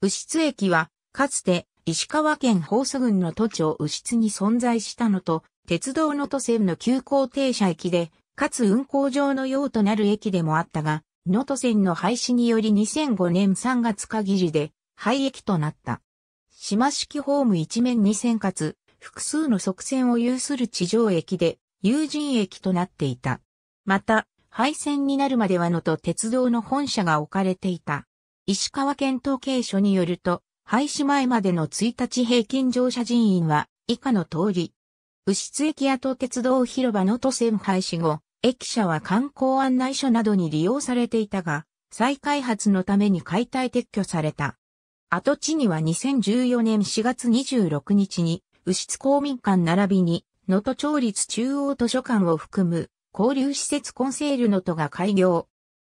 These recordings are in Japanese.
右室駅は、かつて石川県放送郡の都庁右室に存在したのと、鉄道の都線の急行停車駅で、かつ運行場の用となる駅でもあったが、能都線の廃止により2005年3月限りで廃駅となった。島式ホーム一面二線かつ、複数の側線を有する地上駅で、有人駅となっていた。また、廃線になるまではのと鉄道の本社が置かれていた。石川県統計所によると、廃止前までの1日平均乗車人員は以下の通り。牛津駅や鉄道広場の都線廃止後、駅舎は観光案内所などに利用されていたが、再開発のために解体撤去された。跡地には2014年4月26日に、牛津公民館並びに、能登町立中央図書館を含む、交流施設コンセールの都が開業。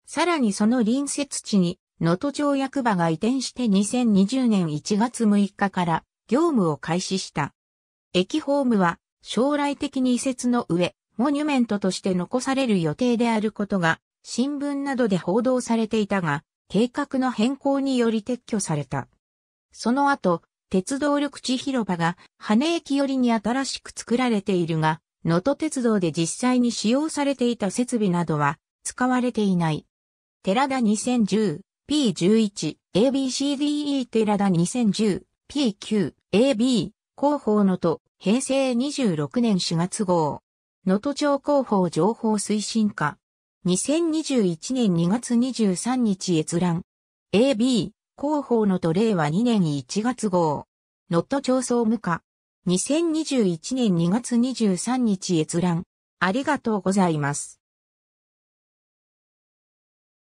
さらにその隣接地に、能登町役場が移転して2020年1月6日から業務を開始した。駅ホームは将来的に移設の上、モニュメントとして残される予定であることが新聞などで報道されていたが、計画の変更により撤去された。その後、鉄道緑地広場が羽根駅寄りに新しく作られているが、能登鉄道で実際に使用されていた設備などは使われていない。寺田2010 P11、ABCDE ラダ2010、P9、AB、広報のと、平成26年4月号。能登町広報情報推進課。2021年2月23日閲覧。AB、広報のと令和2年1月号。能登町総務課。2021年2月23日閲覧。ありがとうございます。